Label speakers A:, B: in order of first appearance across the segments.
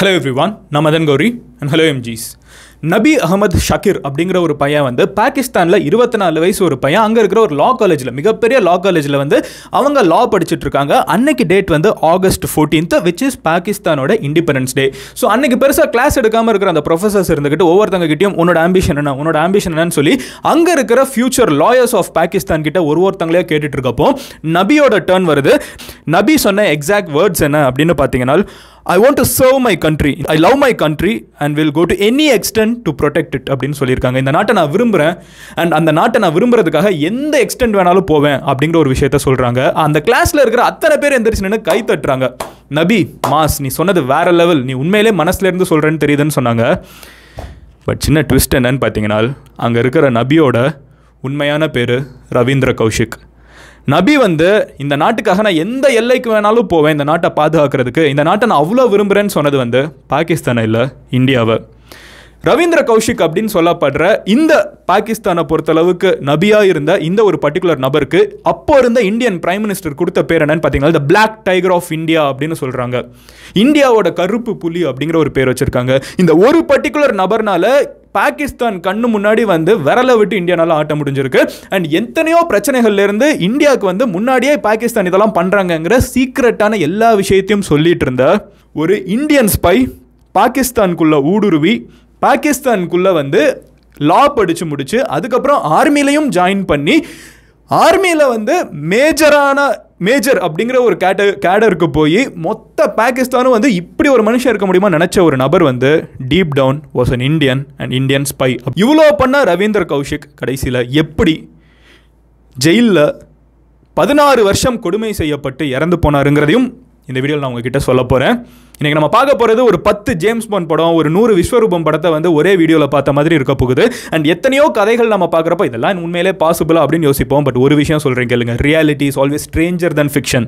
A: hello everyone நான் Madan Gowri and hello எம்ஜிஸ் நபி அகமது ஷக்கீர் அப்படிங்கிற ஒரு பையன் வந்து பாகிஸ்தானில் இருபத்தி நாலு வயசு ஒரு பையன் அங்கே இருக்கிற ஒரு லா காலேஜில் மிகப்பெரிய லா காலேஜில் வந்து அவங்க லா படிச்சுட்டு இருக்காங்க அன்னைக்கு டேட் வந்து ஆகஸ்ட் ஃபோர்டீன்த் விச் இஸ் பாகிஸ்தானோட இண்டிபெண்டன்ஸ் டே ஸோ அன்னைக்கு பெருசாக கிளாஸ் எடுக்காமல் இருக்கிற அந்த ப்ரொஃபசர்ஸ் இருந்துக்கிட்டு ஒவ்வொருத்தங்க கிட்டையும் உன்னோட ஆம்பிஷன் என்ன உன்னோட ஆம்பிஷன் என்னன்னு சொல்லி அங்கே இருக்கிற ஃபியூச்சர் லாயர்ஸ் ஆஃப் பாகிஸ்தான் கிட்ட ஒரு ஒருத்தங்களே கேட்டுட்டு இருக்கப்போ நபியோட டேர்ன் வருது நபி சொன்ன எக்ஸாக்ட் வேர்ட்ஸ் என்ன அப்படின்னு பார்த்தீங்கன்னா I want to serve my country I love my country and will go to any extent to protect it அப்படின்னு சொல்லியிருக்காங்க இந்த நாட்டை நான் விரும்புகிறேன் அண்ட் அந்த நாட்டை நான் விரும்புறதுக்காக எந்த எக்ஸ்டென்ட் வேணாலும் போவேன் அப்படிங்கிற ஒரு விஷயத்த சொல்கிறாங்க அந்த கிளாஸில் இருக்கிற அத்தனை பேர் எந்திரிச்சு நின்று கை தட்டுறாங்க நபி மாஸ் நீ சொன்னது வேற லெவல் நீ உண்மையிலே மனசுலேருந்து சொல்கிறேன்னு தெரியுதுன்னு சொன்னாங்க பட் சின்ன ட்விஸ்ட் என்னன்னு பார்த்தீங்கன்னா அங்கே இருக்கிற நபியோட உண்மையான பேர் ரவீந்திர கௌஷிக் நபி வந்து இந்த நாட்டுக்காக நான் எந்த எல்லைக்கு வேணாலும் போவேன் இந்த நாட்டை பாதுகாக்கிறதுக்கு இந்த நாட்டை நான் அவ்வளோ விரும்புகிறேன்னு சொன்னது வந்து பாகிஸ்தானை இல்லை இந்தியாவை ரவீந்திர கௌஷிக் அப்படின்னு சொல்லப்படுற இந்த பாகிஸ்தானை பொறுத்தளவுக்கு நபியா இருந்த இந்த ஒரு பர்டிகுலர் நபருக்கு அப்போ இருந்த இந்தியன் பிரைம் மினிஸ்டர் கொடுத்த பேர் என்னன்னு பார்த்தீங்கன்னா இந்த பிளாக் டைகர் ஆஃப் இந்தியா அப்படின்னு சொல்கிறாங்க இந்தியாவோட கருப்பு புலி அப்படிங்கிற ஒரு பேர் வச்சுருக்காங்க இந்த ஒரு பர்டிகுலர் நபர்னால பாகிஸ்தான் கண்ணு முன்னாடி வந்து விரலை விட்டு இந்தியானால ஆட்ட முடிஞ்சிருக்கு அண்ட் எத்தனையோ பிரச்சனைகள்லேருந்து இந்தியாவுக்கு வந்து முன்னாடியே பாகிஸ்தான் இதெல்லாம் பண்ணுறாங்கங்கிற சீக்ரெட்டான எல்லா விஷயத்தையும் சொல்லிட்டு இருந்த ஒரு இந்தியன் ஸ்பை பாகிஸ்தானுக்குள்ள ஊடுருவி பாகிஸ்தானுக்குள்ளே வந்து லா படித்து முடித்து அதுக்கப்புறம் ஆர்மிலையும் ஜாயின் பண்ணி ஆர்மியில் வந்து மேஜரான மேஜர் அப்படிங்கிற ஒரு கேட்ட கேடருக்கு போய் மொத்த பாகிஸ்தானும் வந்து இப்படி ஒரு மனுஷன் இருக்க முடியுமா நினச்ச ஒரு நபர் வந்து deep down was an Indian and Indian spy இவ்வளோ பண்ண ரவீந்தர் கௌஷிக் கடைசியில் எப்படி ஜெயிலில் பதினாறு வருஷம் கொடுமை செய்யப்பட்டு இறந்து போனாருங்கிறதையும் இந்த வீடியோவில் நான் உங்ககிட்ட சொல்ல போகிறேன் இன்றைக்கி நம்ம பார்க்க போகிறது ஒரு பத்து ஜேம்ஸ் பாண்ட் படம் ஒரு நூறு விஸ்வரூபம் படத்தை வந்து ஒரே வீடியோவில் பார்த்த மாதிரி இருக்க போகுது அண்ட் எத்தனையோ கதைகள் நம்ம பார்க்குறப்போ இதெல்லாம் உண்மையிலே பாசிபிளா அப்படின்னு யோசிப்போம் பட் ஒரு விஷயம் சொல்கிறேன் கேளுங்க reality is always stranger than fiction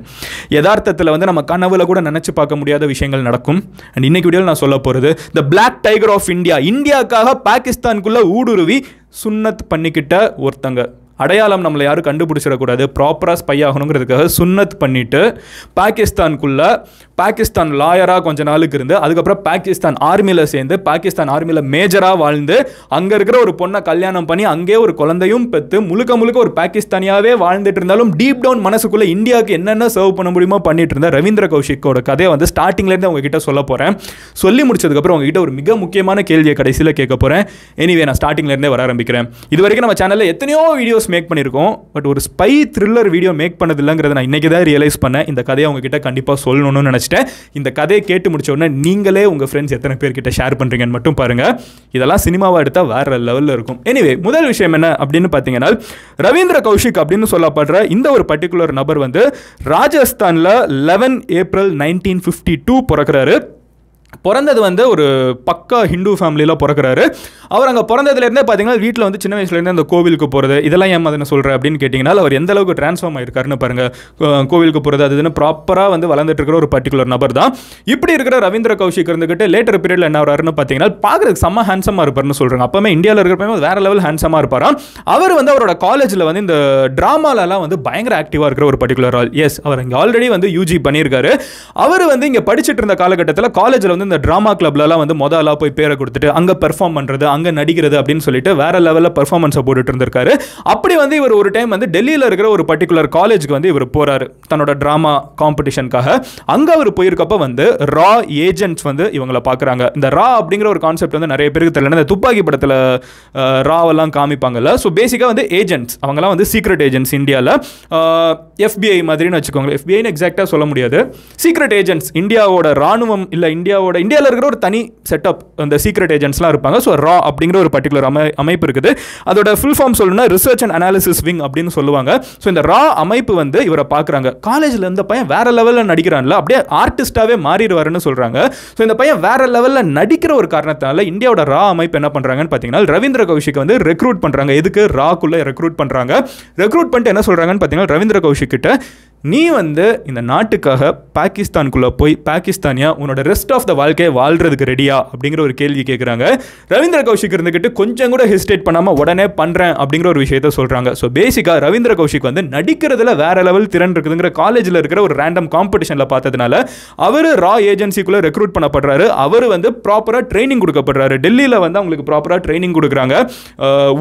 A: யதார்த்தத்தில் வந்து நம்ம கனவுல கூட நினச்சி பார்க்க முடியாத விஷயங்கள் நடக்கும் அண்ட் இன்னைக்கு வீடியோவில் நான் சொல்ல போகிறது the black tiger of India இந்தியாவுக்காக பாகிஸ்தானுக்குள்ளே ஊடுருவி சுன்னத் பண்ணிக்கிட்ட ஒருத்தங்க அடையாளம் நம்மளை யாரும் கண்டுபிடிச்சிடக்கூடாது ப்ராப்பராக ஸ்பை ஆகணுங்கிறதுக்காக சுன்னத் பண்ணிவிட்டு பாகிஸ்தானுக்குள்ளே பாகிஸ்தான் லாயராக கொஞ்ச நாளுக்கு இருந்து அதுக்கப்புறம் பாகிஸ்தான் ஆர்மியில் சேர்ந்து பாகிஸ்தான் ஆர்மியில் மேஜராக வாழ்ந்து அங்கே இருக்கிற ஒரு பொண்ணை கல்யாணம் பண்ணி அங்கே ஒரு குழந்தையும் பெற்று முழுக்க முழுக்க ஒரு பாகிஸ்தானியாகவே வாழ்ந்துட்டு இருந்தாலும் டீப் டவுன் மனசுக்குள்ளே இந்தியாவுக்கு என்னென்ன சர்வ் பண்ண முடியுமோ பண்ணிட்டு இருந்த ரவீந்திர கௌஷிக்கோட கதையை வந்து ஸ்டார்டிங்லேருந்து உங்ககிட்ட சொல்ல போகிறேன் சொல்லி முடிச்சதுக்கப்புறம் உங்ககிட்ட ஒரு மிக முக்கியமான கேள்வியை கடைசியில் கேட்க போகிறேன் எனிவே நான் ஸ்டார்டிங்லேருந்தே வர ஆரம்பிக்கிறேன் இது வரைக்கும் நம்ம சேனலில் எத்தனையோ வீடியோஸ் மேக் பண்ணியிருக்கோம் பட் ஒரு ஸ்பை த்ரில்லர் வீடியோ மேக் பண்ணது இல்லைங்கிறத நான் இன்றைக்கி தான் ரியலைஸ் பண்ணேன் இந்த கதையை உங்ககிட்ட கண்டிப்பாக சொல்லணும்னு நினச்சிட்டேன் இந்த கதையை கேட்டு முடிச்ச உடனே நீங்களே உங்கள் ஃப்ரெண்ட்ஸ் எத்தனை பேர்கிட்ட ஷேர் பண்ணுறீங்கன்னு மட்டும் பாருங்கள் இதெல்லாம் சினிமாவாக எடுத்தால் வேறு லெவலில் இருக்கும் எனிவே முதல் விஷயம் என்ன அப்படின்னு பார்த்தீங்கன்னா ரவீந்திர கௌஷிக் அப்படின்னு சொல்லப்படுற இந்த ஒரு பர்டிகுலர் நபர் வந்து ராஜஸ்தானில் eleven April nineteen fifty two பிறக்கிறாரு பிறந்தது வந்து ஒரு பக்கா ஹிந்து ஃபேமிலியில் பிறக்கிறாரு அவர் அங்கே பிறந்ததுலேருந்தே பார்த்தீங்கன்னா வீட்டில் வந்து சின்ன வயசுலேருந்து அந்த கோவிலுக்கு போகிறது இதெல்லாம் ஏன் அதை சொல்கிறேன் அப்படின்னு கேட்டிங்கன்னா அவர் எந்த அளவுக்கு ட்ரான்ஸ்ஃபார்ம் ஆயிருக்காருன்னு பாருங்கள் கோவிலுக்கு போகிறது அதுன்னு ப்ராப்பராக வந்து வளர்ந்துட்டு இருக்கிற ஒரு பர்டிகுலர் நபர் தான் இப்படி இருக்கிற ரவீந்திர கௌஷிக் இருந்துக்கிட்டு லேட்டர் பீரியடில் என்ன வராருன்னு பார்த்தீங்கன்னா பார்க்குறதுக்கு செம்ம ஹேண்ட்ஸமாக இருப்பார்னு சொல்கிறாங்க அப்போமே இந்தியாவில் இருக்கிறப்பமே வேறு லெவல் ஹேண்ட்ஸமாக இருப்பாராம் அவர் வந்து அவரோட காலேஜில் வந்து இந்த ட்ராமாலலாம் வந்து பயங்கர ஆக்டிவாக இருக்கிற ஒரு பர்டிகுலர் ஆள் எஸ் அவர் இங்கே ஆல்ரெடி வந்து யூஜி பண்ணியிருக்காரு அவர் வந்து இங்கே படிச்சுட்டு இருந்த காலகட்டத்தில் காலேஜில் வந்து இந்த ட்ராமா கிளப்லலாம் வந்து மொதல் ஆளாக போய் பேரை கொடுத்துட்டு அங்கே பெர்ஃபார்ம் பண்ணுறது அங்கே நடிக்கிறது அப்படின்னு சொல்லிட்டு வேற லெவலில் பர்ஃபார்மன்ஸை போட்டுட்டு இருந்திருக்காரு அப்படி வந்து இவர் ஒரு டைம் வந்து டெல்லியில் இருக்கிற ஒரு பர்டிகுலர் காலேஜுக்கு வந்து இவர் போகிறாரு தன்னோட ட்ராமா காம்படிஷனுக்காக அங்கே அவர் போயிருக்கப்ப வந்து ரா ஏஜென்ட்ஸ் வந்து இவங்களை பார்க்குறாங்க இந்த ரா அப்படிங்கிற ஒரு கான்செப்ட் வந்து நிறைய பேருக்கு தெரியல இந்த துப்பாக்கி படத்தில் ராவெல்லாம் காமிப்பாங்கல்ல ஸோ பேசிக்காக வந்து ஏஜென்ட்ஸ் அவங்களாம் வந்து சீக்ரெட் ஏஜென்ட்ஸ் இந்தியாவில் எஃபிஐ மாதிரின்னு வச்சுக்கோங்களேன் எஃபிஐன்னு எக்ஸாக்டாக சொல்ல முடியாது சீக்ரெட் ஏஜென்ட்ஸ் இந்தியாவோட ராணுவம் இல்லை இந்தியாவோட நம்மளோட இந்தியாவில் இருக்கிற ஒரு தனி செட்டப் அந்த சீக்ரெட் ஏஜென்ட்ஸ்லாம் இருப்பாங்க ஸோ ரா அப்படிங்கிற ஒரு பர்டிகுலர் அமை அமைப்பு இருக்குது அதோட ஃபுல் ஃபார்ம் சொல்லணும்னா ரிசர்ச் அண்ட் அனாலிசிஸ் விங் அப்படின்னு சொல்லுவாங்க ஸோ இந்த ரா அமைப்பு வந்து இவரை பார்க்குறாங்க காலேஜில் இருந்த பையன் வேற லெவலில் நடிக்கிறான்ல அப்படியே ஆர்டிஸ்டாகவே மாறிடுவாருன்னு சொல்கிறாங்க ஸோ இந்த பையன் வேற லெவலில் நடிக்கிற ஒரு காரணத்தால் இந்தியாவோட ரா அமைப்பு என்ன பண்ணுறாங்கன்னு பார்த்தீங்கன்னா ரவீந்திர கௌஷிக் வந்து ரெக்ரூட் பண்ணுறாங்க எதுக்கு ராக்குள்ளே ரெக்ரூட் பண்ணுறாங்க ரெக்ரூட் பண்ணிட்டு என்ன சொல்கிறாங்கன்னு பார்த்தீங்கன்னா ரவீந்திர கௌஷிக் கிட்ட நீ வந்து இந்த நாட்டுக்காக பாகிஸ்தானுக்குள்ளே போய் பாகிஸ்தானியா உன்னோட ரெஸ்ட் ஆஃப் த வாழ்க்கையை வாழ்றதுக்கு ரெடியா அப்படிங்கிற ஒரு கேள்வி கேட்குறாங்க ரவீந்திர கௌஷிக் இருந்துக்கிட்டு கொஞ்சம் கூட ஹெசிடேட் பண்ணாமல் உடனே பண்ணுறேன் அப்படிங்கிற ஒரு விஷயத்த சொல்கிறாங்க ஸோ பேசிக்காக ரவீந்திர கௌஷிக் வந்து நடிக்கிறதுல வேற லெவல் திறன் இருக்குதுங்கிற காலேஜில் இருக்கிற ஒரு ரேண்டம் காம்படிஷனில் பார்த்ததுனால அவர் ரா ஏஜென்சிக்குள்ளே ரெக்ரூட் பண்ணப்படுறாரு அவர் வந்து ப்ராப்பராக ட்ரைனிங் கொடுக்கப்படுறாரு டெல்லியில் வந்து அவங்களுக்கு ப்ராப்பராக ட்ரைனிங் கொடுக்குறாங்க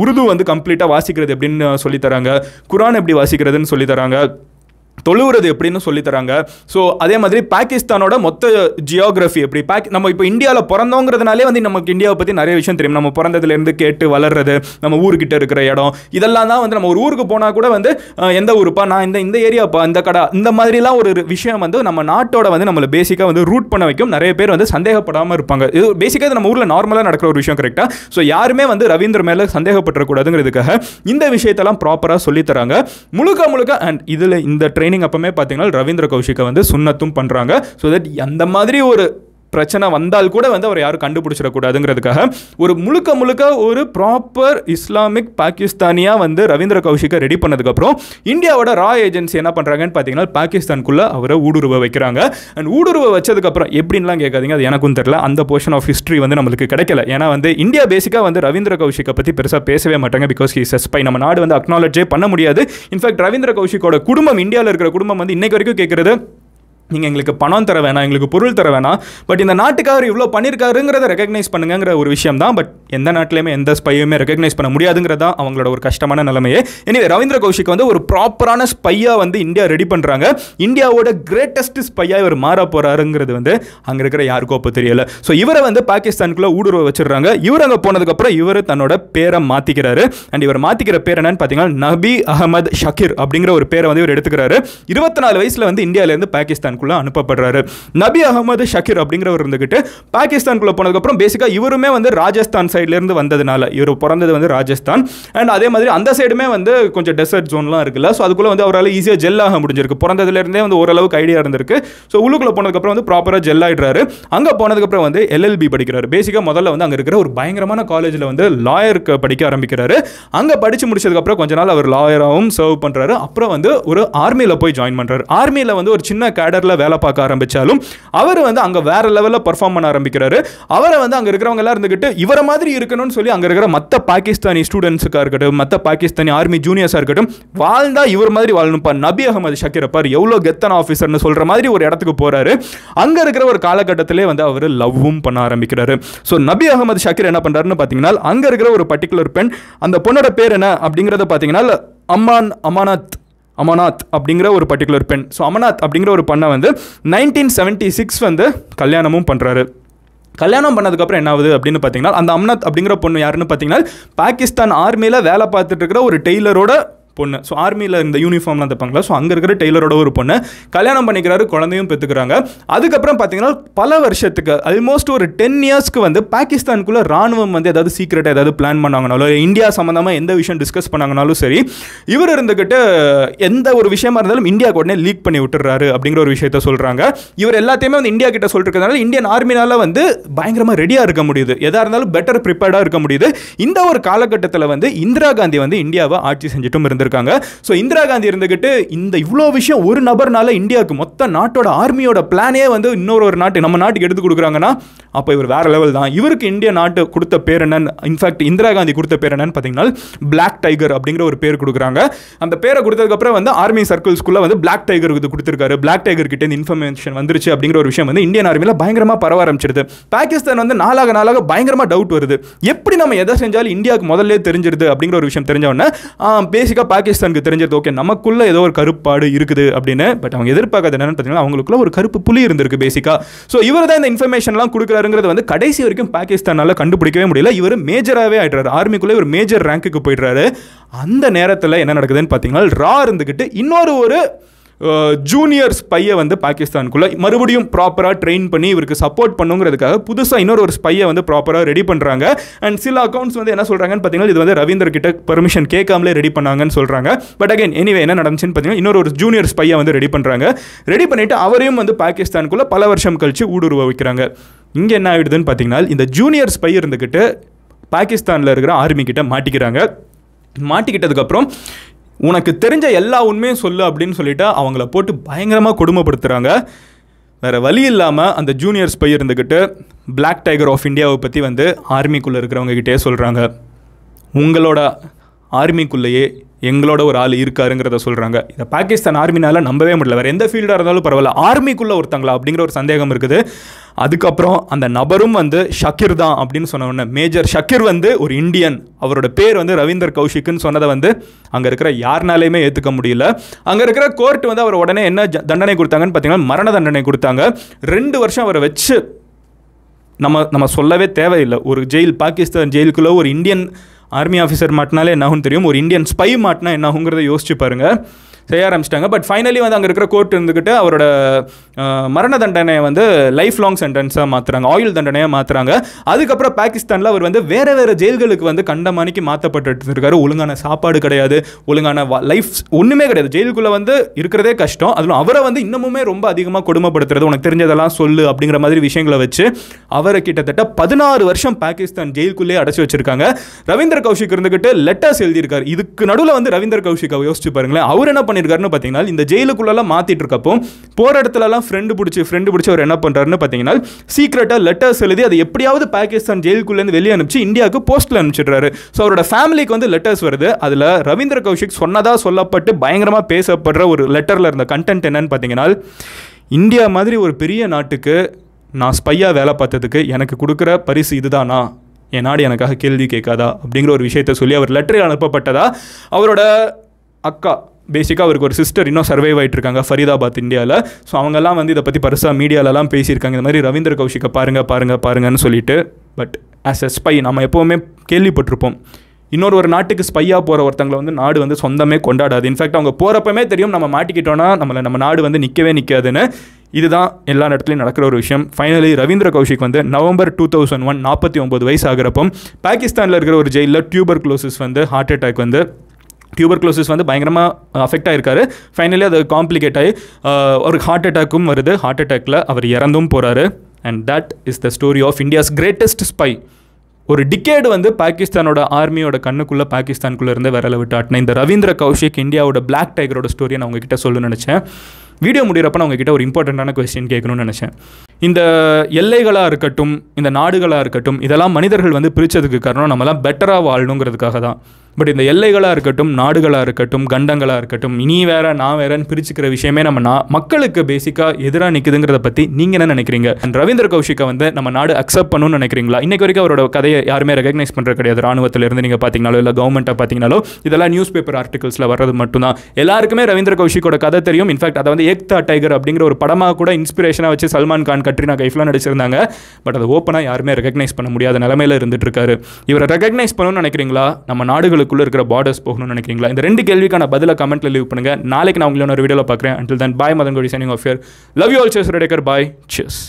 A: உருது வந்து கம்ப்ளீட்டாக வாசிக்கிறது எப்படின்னு சொல்லித்தராங்க குரான் எப்படி வாசிக்கிறதுன்னு சொல்லித்தராங்க தொழுவுறது எப்படின்னு தராங்க ஸோ அதே மாதிரி பாகிஸ்தானோட மொத்த ஜியோகிராஃபி எப்படி பாக் நம்ம இப்போ இந்தியாவில் பிறந்தோங்கிறதுனாலே வந்து நமக்கு இந்தியாவை பற்றி நிறைய விஷயம் தெரியும் நம்ம பிறந்ததுலேருந்து கேட்டு வளர்றது நம்ம ஊருக்கிட்ட இருக்கிற இடம் இதெல்லாம் தான் வந்து நம்ம ஒரு ஊருக்கு போனால் கூட வந்து எந்த ஊருப்பா நான் இந்த இந்த ஏரியாப்பா இந்த கடை இந்த மாதிரிலாம் ஒரு விஷயம் வந்து நம்ம நாட்டோட வந்து நம்மளை பேசிக்காக வந்து ரூட் பண்ண வைக்கும் நிறைய பேர் வந்து சந்தேகப்படாமல் இருப்பாங்க இது பேசிக்காக நம்ம ஊரில் நார்மலாக நடக்கிற ஒரு விஷயம் கரெக்டாக ஸோ யாருமே வந்து ரவீந்திர மேலே சந்தேகப்பட்டுறக்கூடாதுங்கிறதுக்காக இந்த விஷயத்தெல்லாம் ப்ராப்பராக சொல்லித்தராங்க முழுக்க முழுக்க அண்ட் இதில் இந்த ட்ரெயினிங் ஸ்டார்டிங் அப்பவுமே பார்த்தீங்கன்னா ரவீந்திர கௌஷிக்கை வந்து சுண்ணத்தும் பண்ணுறாங்க ஸோ தட் அந்த மாதிரி ஒரு பிரச்சனை வந்தால் கூட வந்து அவர் யாரும் கண்டுபிடிச்சிடக்கூடாதுங்கிறதுக்காக ஒரு முழுக்க முழுக்க ஒரு ப்ராப்பர் இஸ்லாமிக் பாகிஸ்தானியாக வந்து ரவீந்திர கௌஷிக்கை ரெடி பண்ணதுக்கப்புறம் இந்தியாவோட ரா ஏஜென்சி என்ன பண்ணுறாங்கன்னு பார்த்தீங்கன்னா பாகிஸ்தானுக்குள்ளே அவரை ஊடுருவ வைக்கிறாங்க அண்ட் ஊடுருவ வச்சதுக்கப்புறம் எப்படின்லாம் கேட்காதீங்க அது எனக்கும் தெரில அந்த போர்ஷன் ஆஃப் ஹிஸ்ட்ரி வந்து நம்மளுக்கு கிடைக்கல ஏன்னா வந்து இந்தியா பேசிக்காக வந்து ரவீந்திர கௌஷிக்கை பற்றி பெருசாக பேசவே மாட்டாங்க பிகாஸ் ஹி சஸ்பை நம்ம நாடு வந்து அக்னாலஜே பண்ண முடியாது இன்ஃபேக்ட் ரவீந்திர கௌஷிக்கோட குடும்பம் இந்தியாவில் இருக்கிற குடும்பம் வந்து இன்னைக்கு வரைக்கும் கேட்குறது நீங்கள் எங்களுக்கு பணம் தர வேணாம் எங்களுக்கு பொருள் தர வேணாம் பட் இந்த நாட்டுக்கு அவர் இவ்வளோ பண்ணியிருக்காருங்கிறத ரெகக்னைஸ் பண்ணுங்கிற ஒரு விஷயம் தான் பட் எந்த நாட்டிலையுமே எந்த ஸ்பையுமே ரெகக்னைஸ் பண்ண முடியாதுங்கிறதா அவங்களோட ஒரு கஷ்டமான நிலைமையே எனவே ரவீந்திர கௌஷிக் வந்து ஒரு ப்ராப்பரான ஸ்பையாக வந்து இந்தியா ரெடி பண்ணுறாங்க இந்தியாவோட கிரேட்டஸ்ட் ஸ்பையாக இவர் மாற போகிறாருங்கிறது வந்து அங்கே இருக்கிற யாருக்கும் அப்போ தெரியல ஸோ இவரை வந்து பாகிஸ்தானுக்குள்ளே ஊடுருவ வச்சுடுறாங்க இவர் அங்கே போனதுக்கப்புறம் இவர் தன்னோட பேரை மாற்றிக்கிறாரு அண்ட் இவர் மாற்றிக்கிற பேர் என்னன்னு பார்த்தீங்கன்னா நபி அகமது ஷக்கீர் அப்படிங்கிற ஒரு பேரை வந்து இவர் எடுத்துக்கிறாரு இருபத்தி நாலு வயசில் வந்து இந்தியாவிலேருந்து பாகிஸ்தான் பாகிஸ்தானுக்குள்ளே அனுப்பப்படுறாரு நபி அகமது ஷக்கீர் அப்படிங்கிறவர் இருந்துக்கிட்டு பாகிஸ்தானுக்குள்ளே போனதுக்கப்புறம் பேசிக்காக இவருமே வந்து ராஜஸ்தான் சைட்லேருந்து வந்ததுனால இவர் பிறந்தது வந்து ராஜஸ்தான் அண்ட் அதே மாதிரி அந்த சைடுமே வந்து கொஞ்சம் டெசர்ட் ஜோன்லாம் இருக்குல்ல ஸோ அதுக்குள்ளே வந்து அவரால் ஈஸியாக ஜெல் ஆக முடிஞ்சிருக்கு பிறந்ததுலேருந்தே வந்து ஓரளவுக்கு ஐடியா இருந்திருக்கு ஸோ உள்ளுக்குள்ளே போனதுக்கப்புறம் வந்து ப்ராப்பராக ஜெல் ஆகிடுறாரு அங்கே போனதுக்கப்புறம் வந்து எல்எல்பி படிக்கிறார் பேசிக்காக முதல்ல வந்து அங்கே இருக்கிற ஒரு பயங்கரமான காலேஜில் வந்து லாயருக்கு படிக்க ஆரம்பிக்கிறாரு அங்கே படித்து முடிச்சதுக்கப்புறம் கொஞ்ச நாள் அவர் லாயராகவும் சர்வ் பண்ணுறாரு அப்புறம் வந்து ஒரு ஆர்மியில் போய் ஜாயின் பண்ணுறாரு ஆர்மியில் வந்து ஒரு சின்ன கேடரில் பார்க்கில் வேலை பார்க்க ஆரம்பித்தாலும் அவர் வந்து அங்கே வேறு லெவலில் பர்ஃபார்ம் பண்ண ஆரம்பிக்கிறாரு அவரை வந்து அங்கே இருக்கிறவங்க எல்லாம் இருந்துக்கிட்டு இவரை மாதிரி இருக்கணும்னு சொல்லி அங்கே இருக்கிற மற்ற பாகிஸ்தானி ஸ்டூடெண்ட்ஸுக்காக இருக்கட்டும் மற்ற பாகிஸ்தானி ஆர்மி ஜூனியர்ஸாக இருக்கட்டும் வாழ்ந்தா இவர் மாதிரி வாழணும்ப்பா நபி அகமது ஷக்கீரப்பார் எவ்வளோ கெத்தன் ஆஃபீஸர்னு சொல்கிற மாதிரி ஒரு இடத்துக்கு போகிறாரு அங்கே இருக்கிற ஒரு காலகட்டத்திலே வந்து அவர் லவ்வும் பண்ண ஆரம்பிக்கிறாரு ஸோ நபி அகமது ஷக்கீர் என்ன பண்ணுறாருன்னு பார்த்தீங்கன்னா அங்கே இருக்கிற ஒரு பர்டிகுலர் பெண் அந்த பொண்ணோட பேர் என்ன அப்படிங்கிறத பார்த்தீங்கன்னா அம்மான் அமானத் அமர்நாத் அப்படிங்கிற ஒரு பர்டிகுலர் பெண் ஸோ அமர்நாத் அப்படிங்கிற ஒரு பெண்ணை வந்து நைன்டீன் செவன்ட்டி சிக்ஸ் வந்து கல்யாணமும் பண்ணுறாரு கல்யாணம் பண்ணதுக்கப்புறம் என்ன ஆகுது அப்படின்னு பார்த்தீங்கன்னா அந்த அம்னாத் அப்படிங்கிற பொண்ணு யாருன்னு பார்த்தீங்கன்னா பாகிஸ்தான் ஆர்மியில் வேலை பார்த்துட்டு இருக்கிற ஒரு டெய்லரோட பொண்ணு ஸோ ஆர்மியில் இந்த யூனிஃபார்ம்லாம் தைப்பாங்களா ஸோ அங்கே இருக்கிற டெய்லரோட ஒரு பொண்ணு கல்யாணம் பண்ணிக்கிறாரு குழந்தையும் பெற்றுக்கிறாங்க அதுக்கப்புறம் பார்த்தீங்கன்னா பல வருஷத்துக்கு ஆல்மோஸ்ட் ஒரு டென் இயர்ஸ்க்கு வந்து பாகிஸ்தானுக்குள்ளே ராணுவம் வந்து ஏதாவது சீக்கிரட்டாக ஏதாவது பிளான் பண்ணாங்கனாலும் இந்தியா சம்மந்தமாக எந்த விஷயம் டிஸ்கஸ் பண்ணாங்கனாலும் சரி இவர் இருந்துக்கிட்டு எந்த ஒரு விஷயமா இருந்தாலும் இந்தியாவுக்கு உடனே லீக் பண்ணி விட்டுறாரு அப்படிங்கிற ஒரு விஷயத்த சொல்கிறாங்க இவர் எல்லாத்தையுமே வந்து இந்தியா கிட்ட சொல்லிருக்கிறதுனால இந்தியன் ஆர்மினால வந்து பயங்கரமாக ரெடியாக இருக்க முடியுது எதாக இருந்தாலும் பெட்டர் ப்ரிப்பேர்டாக இருக்க முடியுது இந்த ஒரு காலகட்டத்தில் வந்து இந்திரா காந்தி வந்து இந்தியாவை ஆட்சி செஞ்சுட்டும் இருந்திருக்கு இருக்காங்க ஸோ இந்திரா காந்தி இருந்துகிட்டு இந்த இவ்வளோ விஷயம் ஒரு நபர்னால இந்தியாவுக்கு மொத்த நாட்டோட ஆர்மியோட பிளானே வந்து இன்னொரு ஒரு நாட்டு நம்ம நாட்டுக்கு எடுத்து கொடுக்குறாங்கன்னா அப்போ இவர் வேற லெவல் தான் இவருக்கு இந்திய நாட்டு கொடுத்த பேர் என்னன்னு இன்ஃபேக்ட் இந்திரா காந்தி கொடுத்த பேர் என்னன்னு பார்த்தீங்கன்னா பிளாக் டைகர் அப்படிங்கிற ஒரு பேர் கொடுக்குறாங்க அந்த பேரை கொடுத்ததுக்கப்புறம் வந்து ஆர்மி சர்க்கிள்ஸ்குள்ளே வந்து பிளாக் டைகர் இது கொடுத்துருக்காரு பிளாக் டைகர் கிட்டே இந்த இன்ஃபர்மேஷன் வந்துருச்சு அப்படிங்கிற ஒரு விஷயம் வந்து இந்தியன் ஆர்மியில் பயங்கரமாக பரவ ஆரம்பிச்சிருது பாகிஸ்தான் வந்து நாளாக நாளாக பயங்கரமாக டவுட் வருது எப்படி நம்ம எதை செஞ்சாலும் இந்தியாவுக்கு முதல்ல தெரிஞ்சிருது அப்படிங்கிற ஒரு விஷயம் தெரிஞ்சவொடனே பேசிக்காக பாகிஸ்தானுக்கு தெரிஞ்சது ஓகே நமக்குள்ளே ஏதோ ஒரு கருப்பாடு இருக்குது அப்படின்னு பட் அவங்க எதிர்பார்க்காத என்னென்னு பார்த்தீங்கன்னா அவங்களுக்குள்ள ஒரு கருப்பு புலி இருந்திருக்கு பேசிக்காக ஸோ இவர் தான் இந்த இன்ஃபர்மேஷன்லாம் கொடுக்குறாருங்கிறது வந்து கடைசி வரைக்கும் பாகிஸ்தானால் கண்டுபிடிக்கவே முடியல இவர் மேஜராகவே ஆயிடுறாரு ஆர்மிக்குள்ளே ஒரு மேஜர் ரேங்குக்கு போயிடுறாரு அந்த நேரத்தில் என்ன நடக்குதுன்னு பார்த்தீங்கன்னா ரா இருந்துக்கிட்டு இன்னொரு ஒரு ஜூனியர் ஸ்பையை வந்து பாகிஸ்தானுக்குள்ளே மறுபடியும் ப்ராப்பராக ட்ரெயின் பண்ணி இவருக்கு சப்போர்ட் பண்ணுங்கிறதுக்காக புதுசாக இன்னொரு ஒரு ஸ்பையை வந்து ப்ராப்பராக ரெடி பண்ணுறாங்க அண்ட் சில அக்கௌண்ட்ஸ் வந்து என்ன சொல்கிறாங்கன்னு பார்த்தீங்கன்னா இது வந்து ரவீந்தர் கிட்ட பர்மிஷன் கேட்காமலே ரெடி பண்ணாங்கன்னு சொல்கிறாங்க பட் அகைன் எனிவே என்ன நடந்துச்சுன்னு பார்த்தீங்கன்னா இன்னொரு ஒரு ஜூனியர் ஸ்பையை வந்து ரெடி பண்ணுறாங்க ரெடி பண்ணிவிட்டு அவரையும் வந்து பாகிஸ்தானுக்குள்ளே பல வருஷம் கழித்து ஊடுருவ வைக்கிறாங்க இங்கே என்ன ஆகிடுதுன்னு பார்த்தீங்கன்னா இந்த ஜூனியர் ஸ்பை இருந்துக்கிட்டு பாகிஸ்தானில் இருக்கிற ஆர்மி கிட்ட மாட்டிக்கிறாங்க மாட்டிக்கிட்டதுக்கப்புறம் உனக்கு தெரிஞ்ச எல்லா உண்மையும் சொல்லு அப்படின்னு சொல்லிட்டு அவங்கள போட்டு பயங்கரமாக கொடுமைப்படுத்துகிறாங்க வேறு வழி இல்லாமல் அந்த ஜூனியர் ஸ்பை இருந்துக்கிட்டு பிளாக் டைகர் ஆஃப் இந்தியாவை பற்றி வந்து ஆர்மிக்குள்ளே இருக்கிறவங்ககிட்டே சொல்கிறாங்க உங்களோட ஆர்மிக்குள்ளேயே எங்களோட ஒரு ஆள் இருக்காருங்கிறத சொல்கிறாங்க இதை பாகிஸ்தான் ஆர்மினால் நம்பவே முடியல வேறு எந்த ஃபீல்டாக இருந்தாலும் பரவாயில்ல ஆர்மிக்குள்ளே ஒருத்தங்களா அப்படிங்கிற ஒரு சந்தேகம் இருக்குது அதுக்கப்புறம் அந்த நபரும் வந்து ஷக்கீர் தான் அப்படின்னு சொன்ன உடனே மேஜர் ஷக்கீர் வந்து ஒரு இந்தியன் அவரோட பேர் வந்து ரவீந்தர் கௌஷிக்னு சொன்னதை வந்து அங்கே இருக்கிற யாருனாலையுமே ஏற்றுக்க முடியல அங்கே இருக்கிற கோர்ட் வந்து அவர் உடனே என்ன தண்டனை கொடுத்தாங்கன்னு பார்த்தீங்கன்னா மரண தண்டனை கொடுத்தாங்க ரெண்டு வருஷம் அவரை வச்சு நம்ம நம்ம சொல்லவே தேவையில்லை ஒரு ஜெயில் பாகிஸ்தான் ஜெயிலுக்குள்ளே ஒரு இந்தியன் ஆர்மி ஆஃபீஸர் மாட்டினாலே என்னாகும் தெரியும் ஒரு இந்தியன் ஸ்பை மாட்டினா என்னாகுங்கிறத யோசிச்சு பாருங்கள் செய்ய ஆரம்பிச்சிட்டாங்க பட் ஃபைனலி வந்து அங்கே இருக்கிற கோர்ட் இருந்துக்கிட்டு அவரோட மரண தண்டனையை வந்து லைஃப் லாங் சென்டென்ஸாக மாற்றுறாங்க ஆயுள் தண்டனையாக மாற்றுறாங்க அதுக்கப்புறம் பாகிஸ்தானில் அவர் வந்து வேறு வேறு ஜெயில்களுக்கு வந்து கண்டமானிக்கு மாற்றப்பட்டு இருக்காரு ஒழுங்கான சாப்பாடு கிடையாது ஒழுங்கான லைஃப் ஒன்றுமே கிடையாது ஜெயிலுக்குள்ளே வந்து இருக்கிறதே கஷ்டம் அதில் அவரை வந்து இன்னமுமே ரொம்ப அதிகமாக கொடுமைப்படுத்துறது உனக்கு தெரிஞ்சதெல்லாம் சொல்லு அப்படிங்கிற மாதிரி விஷயங்களை வச்சு அவரை கிட்டத்தட்ட பதினாறு வருஷம் பாகிஸ்தான் ஜெயிலுக்குள்ளேயே அடைச்சி வச்சிருக்காங்க ரவீந்திர கௌஷிக் இருந்துக்கிட்டு லெட்டர்ஸ் எழுதியிருக்காரு இதுக்கு நடுவில் வந்து ரவீந்திர கௌஷிக் யோசிச்சு பாருங்களேன் அவர் என்ன பண்ணி பண்ணியிருக்காருன்னு பார்த்தீங்கன்னா இந்த ஜெயிலுக்குள்ளெல்லாம் மாற்றிட்டு இருக்கப்போ போகிற இடத்துலலாம் ஃப்ரெண்டு பிடிச்சி ஃப்ரெண்டு பிடிச்சி அவர் என்ன பண்ணுறாருன்னு பார்த்தீங்கன்னா சீக்ரெட்டாக லெட்டர்ஸ் எழுதி அதை எப்படியாவது பாகிஸ்தான் ஜெயிலுக்குள்ளேருந்து வெளியே அனுப்பிச்சு இந்தியாவுக்கு போஸ்ட்டில் அனுப்பிச்சிடுறாரு ஸோ அவரோட ஃபேமிலிக்கு வந்து லெட்டர்ஸ் வருது அதில் ரவீந்திர கௌஷிக் சொன்னதாக சொல்லப்பட்டு பயங்கரமாக பேசப்படுற ஒரு லெட்டரில் இருந்த கண்டென்ட் என்னன்னு பார்த்தீங்கன்னா இந்தியா மாதிரி ஒரு பெரிய நாட்டுக்கு நான் ஸ்பையாக வேலை பார்த்ததுக்கு எனக்கு கொடுக்குற பரிசு இதுதானா என் நாடு எனக்காக கேள்வி கேட்காதா அப்படிங்கிற ஒரு விஷயத்த சொல்லி அவர் லெட்டரில் அனுப்பப்பட்டதா அவரோட அக்கா பேசிக்காக அவருக்கு ஒரு சிஸ்டர் இன்னும் சர்வைவ் ஆகிட்டு இருக்காங்க ஃபரிதாபாத் இந்தியாவில் ஸோ அவங்கெல்லாம் வந்து இதை பற்றி பரிசாக மீடியாலலாம் பேசியிருக்காங்க இந்த மாதிரி ரவீந்திர கௌஷிக்கை பாருங்கள் பாருங்கள் பாருங்கன்னு சொல்லிட்டு பட் ஆஸ் எ ஸ்பை நம்ம எப்போவுமே கேள்விப்பட்டிருப்போம் இன்னொரு ஒரு நாட்டுக்கு ஸ்பையாக போகிற ஒருத்தங்களை வந்து நாடு வந்து சொந்தமே கொண்டாடாது இன்ஃபேக்ட் அவங்க போகிறப்பமே தெரியும் நம்ம மாட்டிக்கிட்டோன்னா நம்மளை நம்ம நாடு வந்து நிற்கவே நிற்காதுன்னு இதுதான் எல்லா இடத்துலையும் நடக்கிற ஒரு விஷயம் ஃபைனலி ரவீந்திர கௌஷிக் வந்து நவம்பர் டூ தௌசண்ட் ஒன் நாற்பத்தி ஒம்பது வயசு ஆகிறப்போ பாகிஸ்தானில் இருக்கிற ஒரு ஜெயிலில் டியூபர் க்ளோசஸ் வந்து ஹார்ட் அட்டாக் வந்து டியூபர் க்ளோசிஸ் வந்து பயங்கரமாக அஃபெக்ட் ஆகிருக்காரு ஃபைனலி அது காம்ப்ளிகேட் ஆகி ஒரு ஹார்ட் அட்டாக்கும் வருது ஹார்ட் அட்டாக்கில் அவர் இறந்தும் போகிறாரு and that is the story of India's greatest spy ஒரு டிக்கேடு வந்து பாகிஸ்தானோட ஆர்மியோட கண்ணுக்குள்ளே பாகிஸ்தானுக்குள்ளே இருந்து விரல விட்டு ஆட்டின இந்த ரவீந்திர கௌஷிக் இந்தியாவோட பிளாக் டைகரோட ஸ்டோரியை நான் உங்ககிட்ட சொல்ல நினச்சேன் வீடியோ முடிகிறப்ப நான் உங்ககிட்ட ஒரு இம்பார்ட்டண்ட்டான கொஸ்டின் கேட்கணும்னு நினச்சேன் இந்த எல்லைகளாக இருக்கட்டும் இந்த நாடுகளாக இருக்கட்டும் இதெல்லாம் மனிதர்கள் வந்து பிரித்ததுக்கு காரணம் நம்மலாம் பெட்டராக வாழணுங்கிறதுக்காக தான் பட் இந்த எல்லைகளாக இருக்கட்டும் நாடுகளாக இருக்கட்டும் கண்டங்களாக இருக்கட்டும் இனி வேற நான் வேறேன்னு பிரிச்சுக்கிற விஷயமே நம்ம நான் மக்களுக்கு பேசிக்காக எதிராக நிற்குதுங்கிறத பற்றி நீங்கள் என்ன நினைக்கிறீங்க ரவீந்திர கௌஷிக்கை வந்து நம்ம நாடு அக்செப்ட் பண்ணணும்னு நினைக்கிறீங்களா இன்றைக்கு வரைக்கும் அவரோட கதையை யாருமே ரெகக்னைஸ் பண்ணுற கிடையாது ராணுவத்திலேருந்து நீங்கள் பார்த்தீங்கனாலோ இல்லை கவர்மெண்ட்டை பார்த்தீங்கனாலோ இதெல்லாம் நியூஸ் பேப்பர் ஆர்டிகல்ஸில் வர்றது மட்டும்தான் எல்லாருக்குமே ரவீந்திர கௌஷிக்கோட கதை தெரியும் இன்ஃபேக்ட் அதை வந்து ஏக்தா டைகர் அப்படிங்கிற ஒரு படமாக கூட இன்ஸ்பிரேஷனாக வச்சு சல்மான் கான் கட்ரினா கைஃப்லாம் நடிச்சிருந்தாங்க பட் அதை ஓப்பனாக யாருமே ரெகக்னைஸ் பண்ண முடியாத நிலமையில் இருந்துட்டு இருக்காரு இவரை ரெகக்னைஸ் பண்ணணும்னு நினைக்கிறீங்களா நம்ம நாடுகளுக்கு உங்களுக்குள்ளே இருக்கிற பார்டர்ஸ் போகணும்னு நினைக்கிறீங்களா இந்த ரெண்டு கேள்விக்கான பதில கமெண்ட்டில் லீவ் பண்ணுங்கள் நாளைக்கு நான் உங்களுக்கு ஒரு வீடியோவில் பார்க்குறேன் அண்டில் தன் bye Madan Gowri signing off யர் லவ் யூ ஆல் சேஸ் ரெடேக்கர் பாய் செஸ்